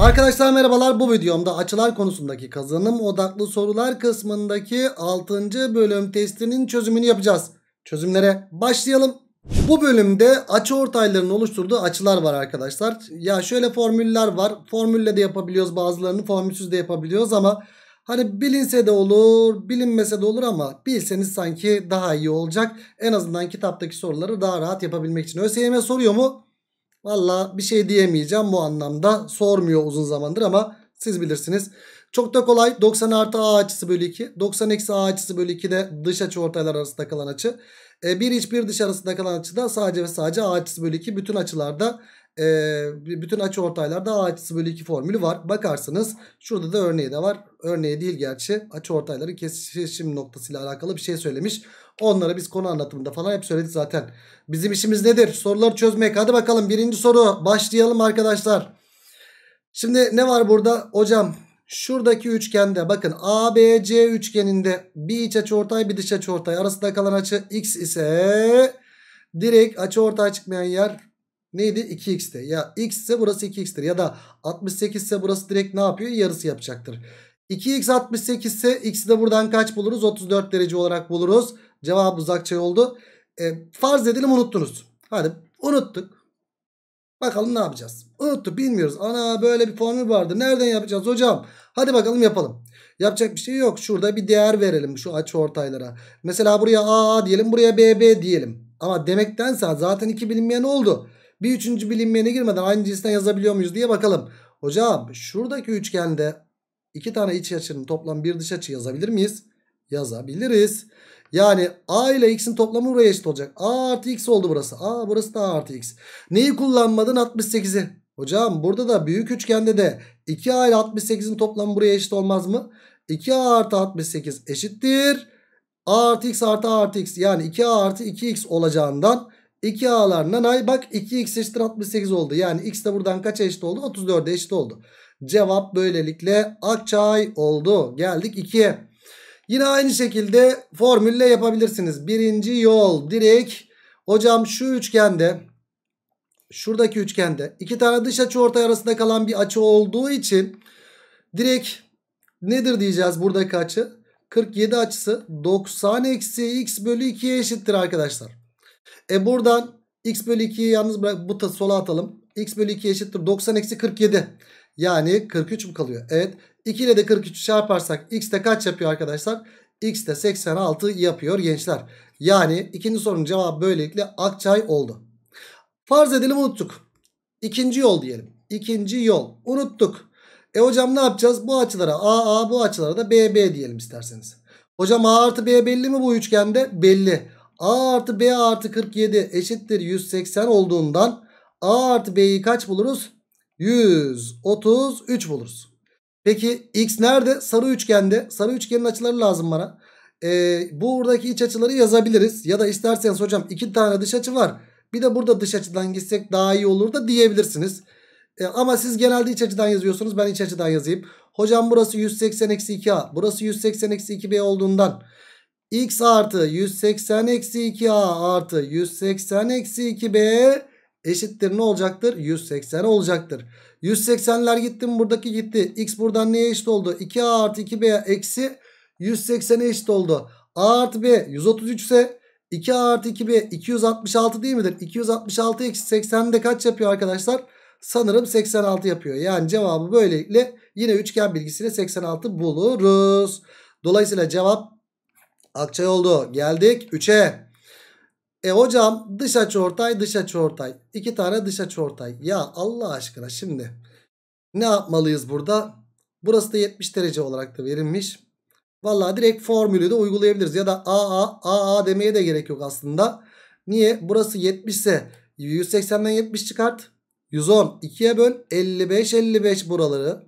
Arkadaşlar merhabalar bu videomda açılar konusundaki kazanım odaklı sorular kısmındaki 6. bölüm testinin çözümünü yapacağız. Çözümlere başlayalım. Bu bölümde açı ortaylarının oluşturduğu açılar var arkadaşlar. Ya şöyle formüller var. Formülle de yapabiliyoruz bazılarını formülsüz de yapabiliyoruz ama Hani bilinse de olur, bilinmese de olur ama bilseniz sanki daha iyi olacak. En azından kitaptaki soruları daha rahat yapabilmek için. ÖSYM soruyor mu? Valla bir şey diyemeyeceğim bu anlamda sormuyor uzun zamandır ama siz bilirsiniz. Çok da kolay 90 artı a açısı bölü 2. 90 eksi a açısı bölü 2 de dış açı ortaylar arasında kalan açı. E, bir iç bir dış arasında kalan açı da sadece ve sadece a açısı bölü 2. Bütün açılarda e, bütün açı ortaylarda A açısı bölü 2 formülü var. Bakarsınız şurada da örneği de var. Örneği değil gerçi açı ortayları kesişim noktasıyla alakalı bir şey söylemiş. Onlara biz konu anlatımında falan hep söyledik zaten. Bizim işimiz nedir? Soruları çözmek. Hadi bakalım birinci soru başlayalım arkadaşlar. Şimdi ne var burada? Hocam şuradaki üçgende bakın ABC üçgeninde bir iç açı ortay bir dış açı ortay arasında kalan açı X ise direkt açı ortay çıkmayan yer neydi? 2 xte Ya x ise burası 2x'tir. Ya da 68 ise burası direkt ne yapıyor? Yarısı yapacaktır. 2x 68 ise x'i de buradan kaç buluruz? 34 derece olarak buluruz. Cevap uzakça oldu. E, farz edelim unuttunuz. Hadi unuttuk. Bakalım ne yapacağız? Unuttuk bilmiyoruz. Ana böyle bir formül vardı. Nereden yapacağız hocam? Hadi bakalım yapalım. Yapacak bir şey yok. Şurada bir değer verelim şu açı ortaylara. Mesela buraya AA diyelim buraya BB diyelim. Ama demektense zaten iki bilinmeyen oldu. Bir üçüncü bilinmeyene girmeden aynı cinsten yazabiliyor muyuz diye bakalım. Hocam şuradaki üçgende iki tane iç açının toplam bir dış açı yazabilir miyiz? Yazabiliriz. Yani a ile x'in toplamı buraya eşit olacak. a artı x oldu burası. a burası da a artı x. Neyi kullanmadın? 68'i. Hocam burada da büyük üçgende de 2a ile 68'in toplamı buraya eşit olmaz mı? 2a artı 68 eşittir. a artı x artı a artı x yani 2a artı 2x olacağından 2 a'lar nanay bak 2x eşittir 68 oldu. Yani x de buradan kaç eşit oldu? 34'e eşit oldu. Cevap böylelikle akçay oldu. Geldik 2'ye. Yine aynı şekilde formülle yapabilirsiniz. Birinci yol direk. hocam şu üçgende şuradaki üçgende iki tane dış açı ortay arasında kalan bir açı olduğu için direk nedir diyeceğiz buradaki açı? 47 açısı 90 eksi x bölü 2'ye eşittir arkadaşlar. E buradan x bölü 2'yi yalnız bırak bu sola atalım. x bölü 2 eşittir 90 eksi 47. Yani 43 mu kalıyor? Evet. 2 ile de 43 çarparsak x de kaç yapıyor arkadaşlar? x de 86 yapıyor gençler. Yani ikinci sorunun cevabı böylelikle Akçay oldu. Farz edelim unuttuk. İkinci yol diyelim. İkinci yol. Unuttuk. E hocam ne yapacağız? Bu açılara A, A bu açılara da B, B diyelim isterseniz. Hocam A artı B belli mi bu üçgende? Belli. A artı B artı 47 eşittir 180 olduğundan A artı B'yi kaç buluruz? 133 buluruz. Peki X nerede? Sarı üçgende. Sarı üçgenin açıları lazım bana. Ee, buradaki iç açıları yazabiliriz. Ya da isterseniz hocam iki tane dış açı var. Bir de burada dış açıdan gitsek daha iyi olur da diyebilirsiniz. E, ama siz genelde iç açıdan yazıyorsunuz. Ben iç açıdan yazayım. Hocam burası 180-2A. Burası 180-2B olduğundan x artı 180 eksi 2a artı 180 eksi 2b eşittir ne olacaktır? 180 olacaktır. 180'ler gitti mi buradaki gitti. x buradan neye eşit oldu? 2a artı 2b eksi 180'e eşit oldu. a artı b 133 ise 2a artı 2b 266 değil midir? 266 eksi 80 de kaç yapıyor arkadaşlar? Sanırım 86 yapıyor. Yani cevabı böylelikle yine üçgen bilgisiyle 86 buluruz. Dolayısıyla cevap Akçay oldu. Geldik 3'e. E hocam dış açı ortay dış açı İki tane dış açı Ya Allah aşkına şimdi ne yapmalıyız burada? Burası da 70 derece olarak da verilmiş. Valla direkt formülü de uygulayabiliriz. Ya da AA, AA demeye de gerek yok aslında. Niye? Burası 70 ise 180'den 70 çıkart. 110 2'ye böl 55 55 buraları.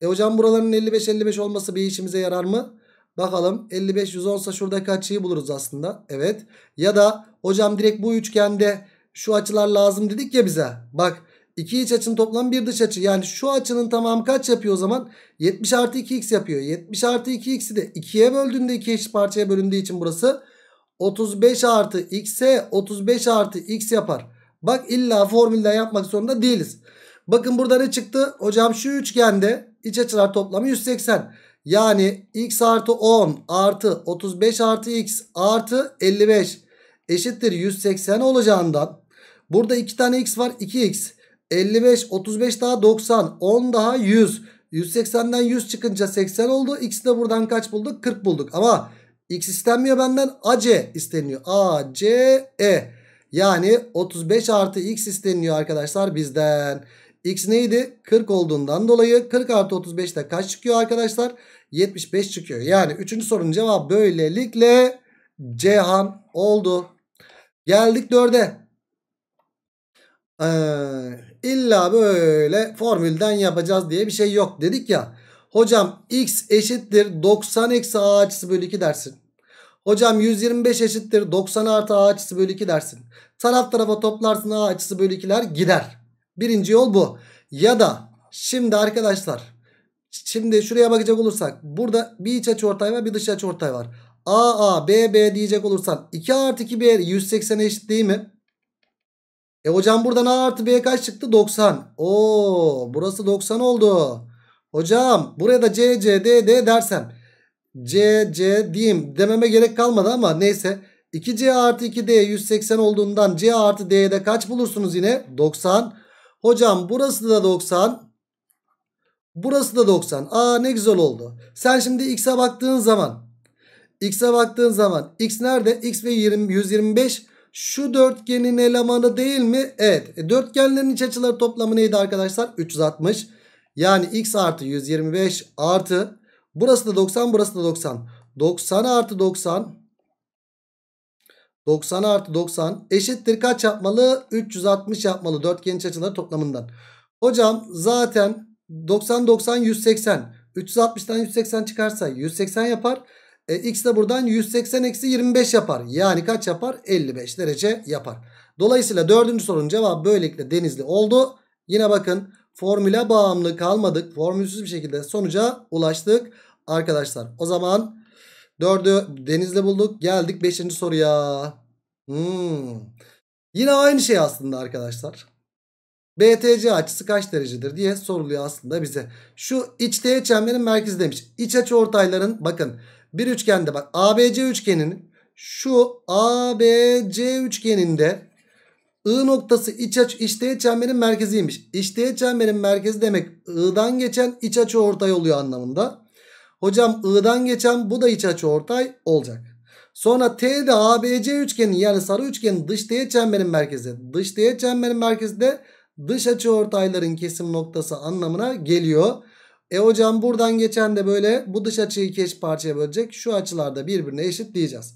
E hocam buraların 55 55 olması bir işimize yarar mı? Bakalım 55-110 ise şuradaki açıyı buluruz aslında. Evet. Ya da hocam direkt bu üçgende şu açılar lazım dedik ya bize. Bak iki iç açının toplam bir dış açı. Yani şu açının tamamı kaç yapıyor o zaman? 70 artı 2x yapıyor. 70 artı 2x'i de 2'ye böldüğünde 2 eşit parçaya bölündüğü için burası 35 artı x'e 35 artı x yapar. Bak illa formülden yapmak zorunda değiliz. Bakın burada ne çıktı? Hocam şu üçgende iç açılar toplamı 180. Yani x artı 10 artı 35 artı x artı 55 eşittir 180 olacağından burada 2 tane x var 2x 55 35 daha 90 10 daha 100 180'den 100 çıkınca 80 oldu x de buradan kaç bulduk 40 bulduk ama x istenmiyor benden ac isteniyor a e yani 35 artı x isteniyor arkadaşlar bizden. X neydi? 40 olduğundan dolayı 40 artı 35'te kaç çıkıyor arkadaşlar? 75 çıkıyor. Yani 3. sorunun cevabı böylelikle Cihan oldu. Geldik 4'e. Ee, illa böyle formülden yapacağız diye bir şey yok dedik ya. Hocam x eşittir 90 eksi a açısı bölü 2 dersin. Hocam 125 eşittir 90 artı a açısı bölü 2 dersin. Taraf tarafa toplarsın a açısı bölü 2'ler gider. Birinci yol bu. Ya da şimdi arkadaşlar şimdi şuraya bakacak olursak burada bir iç açıortay var bir dış açıortay var. A A B B diyecek olursan 2 artı 2 B 180 eşit değil mi? E hocam buradan A artı B kaç çıktı? 90. Oo burası 90 oldu. Hocam buraya da C C D D dersem C C diyeyim dememe gerek kalmadı ama neyse. 2C artı 2D 180 olduğundan C artı D'de kaç bulursunuz yine? 90. Hocam burası da 90. Burası da 90. Aa ne güzel oldu. Sen şimdi x'e baktığın zaman. X'e baktığın zaman. X nerede? X ve 20, 125. Şu dörtgenin elemanı değil mi? Evet. E, dörtgenlerin iç açıları toplamı neydi arkadaşlar? 360. Yani x artı 125 artı. Burası da 90. Burası da 90. 90 artı 90. 90 artı 90 eşittir kaç yapmalı? 360 yapmalı dörtgenin açıları toplamından. Hocam zaten 90 90 180. 360'tan 180 çıkarsa 180 yapar. E, x de buradan 180 eksi 25 yapar. Yani kaç yapar? 55 derece yapar. Dolayısıyla dördüncü sorunun cevabı böylelikle denizli oldu. Yine bakın formüle bağımlı kalmadık. Formülsüz bir şekilde sonuca ulaştık. Arkadaşlar o zaman Dördü denizle bulduk. Geldik beşinci soruya. Hmm. Yine aynı şey aslında arkadaşlar. BTC açısı kaç derecedir diye soruluyor aslında bize. Şu içteğe çemberin merkezi demiş. İç açı ortayların bakın bir üçgende bak ABC üçgeninin şu ABC üçgeninde I noktası iç açı içteğe çemberin merkeziymiş. İçteğe çemberin merkezi demek I'dan geçen iç açı ortay oluyor anlamında. Hocam I'dan geçen bu da iç açı ortay olacak. Sonra T'de ABC üçgeni yani sarı üçgenin dış teğet çemberin merkezi. Dış teğet çemberin merkezi de dış açı ortayların kesim noktası anlamına geliyor. E hocam buradan geçen de böyle bu dış açıyı iki eşit parçaya bölecek. Şu açılarda birbirine eşitleyeceğiz.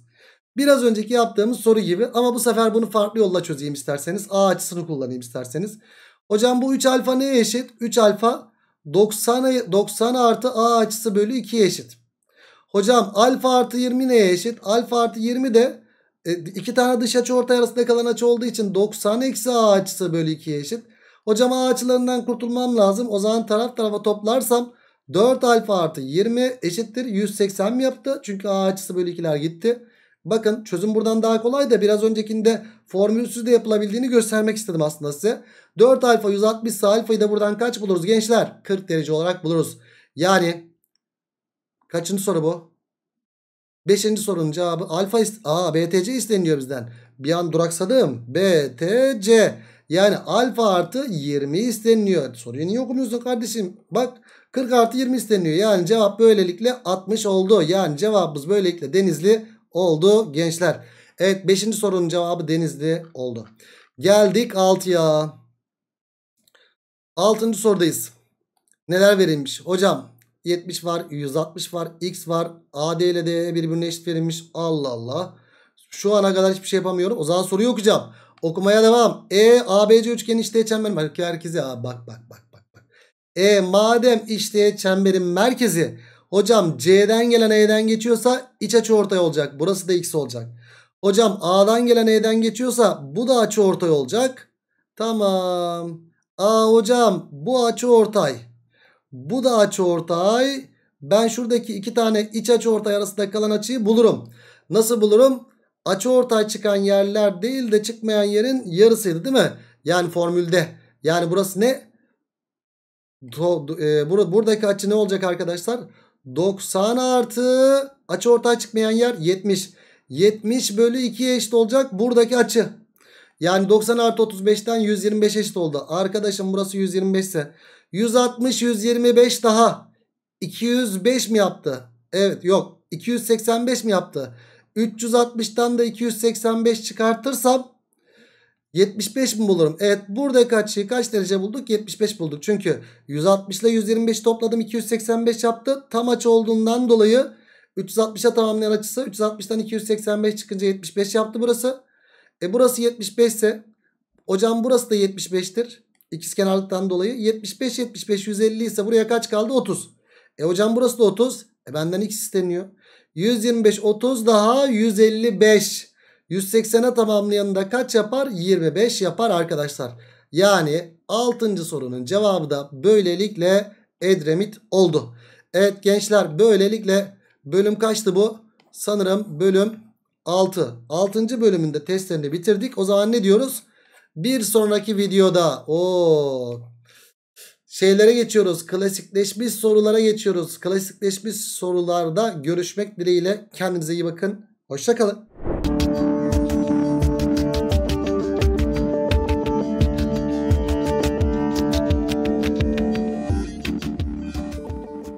Biraz önceki yaptığımız soru gibi ama bu sefer bunu farklı yolla çözeyim isterseniz. A açısını kullanayım isterseniz. Hocam bu 3 alfa neye eşit? 3 alfa 90, 90 artı a açısı bölü 2'ye eşit. Hocam alfa artı 20 neye eşit? Alfa artı 20 de e, iki tane dış açı ortay arasında kalan açı olduğu için 90 eksi a açısı bölü 2'ye eşit. Hocam a açılarından kurtulmam lazım. O zaman taraf tarafa toplarsam 4 alfa artı 20 eşittir. 180 mi yaptı? Çünkü a açısı bölü 2'ler gitti. Bakın çözüm buradan daha kolay da biraz öncekinde formülsüz de yapılabildiğini göstermek istedim aslında size. 4 alfa 160 ise alfayı da buradan kaç buluruz gençler? 40 derece olarak buluruz. Yani kaçıncı soru bu? 5. sorunun cevabı alfa ist a BTC isteniyor bizden. Bir an duraksadım. BTC yani alfa artı 20 isteniyor. Soruyu niye okumuyorsun kardeşim? Bak 40 artı 20 isteniyor. Yani cevap böylelikle 60 oldu. Yani cevabımız böylelikle Denizli oldu gençler. Evet 5. sorunun cevabı Denizli oldu. Geldik 6'ya. 6. sorudayız. Neler verilmiş? Hocam 70 var, 160 var, x var. AD ile D birbirine eşit verilmiş. Allah Allah. Şu ana kadar hiçbir şey yapamıyorum. O zaman soruyu okuyacağım. Okumaya devam. E, ABC üçgeni işteğe çemberin merkezi. Herkese bak bak bak bak. bak. E, madem işteğe çemberin merkezi Hocam C'den gelen E'den geçiyorsa iç açı ortay olacak. Burası da X olacak. Hocam A'dan gelen E'den geçiyorsa bu da açı ortay olacak. Tamam. A hocam bu açı ortay. Bu da açı ortay. Ben şuradaki iki tane iç açı ortay arasında kalan açıyı bulurum. Nasıl bulurum? Açı ortay çıkan yerler değil de çıkmayan yerin yarısıydı değil mi? Yani formülde. Yani burası ne? E, buradaki açı ne olacak arkadaşlar? 90 artı açı ortaya çıkmayan yer 70. 70 bölü 2'ye eşit olacak buradaki açı. Yani 90 artı 35'ten 125 eşit oldu. Arkadaşım burası 125 ise 160 125 daha 205 mi yaptı? Evet yok 285 mi yaptı? 360'tan da 285 çıkartırsam 75 mi bulurum? Evet buradaki açıyı şey, kaç derece bulduk? 75 bulduk. Çünkü 160 ile 125 topladım 285 yaptı. Tam açı olduğundan dolayı 360'a tamamlayan açısı 360'tan 285 çıkınca 75 yaptı burası. E burası 75 ise hocam burası da 75'tir. İkizkenarlıktan dolayı 75 75 150 ise buraya kaç kaldı? 30. E hocam burası da 30. E benden x isteniyor. 125 30 daha 155. 180'e tamamlayanı kaç yapar? 25 yapar arkadaşlar. Yani 6. sorunun cevabı da böylelikle Edremit oldu. Evet gençler böylelikle bölüm kaçtı bu? Sanırım bölüm 6. 6. bölümünde testlerini bitirdik. O zaman ne diyoruz? Bir sonraki videoda o şeylere geçiyoruz. Klasikleşmiş sorulara geçiyoruz. Klasikleşmiş sorularda görüşmek dileğiyle. Kendinize iyi bakın. Hoşçakalın.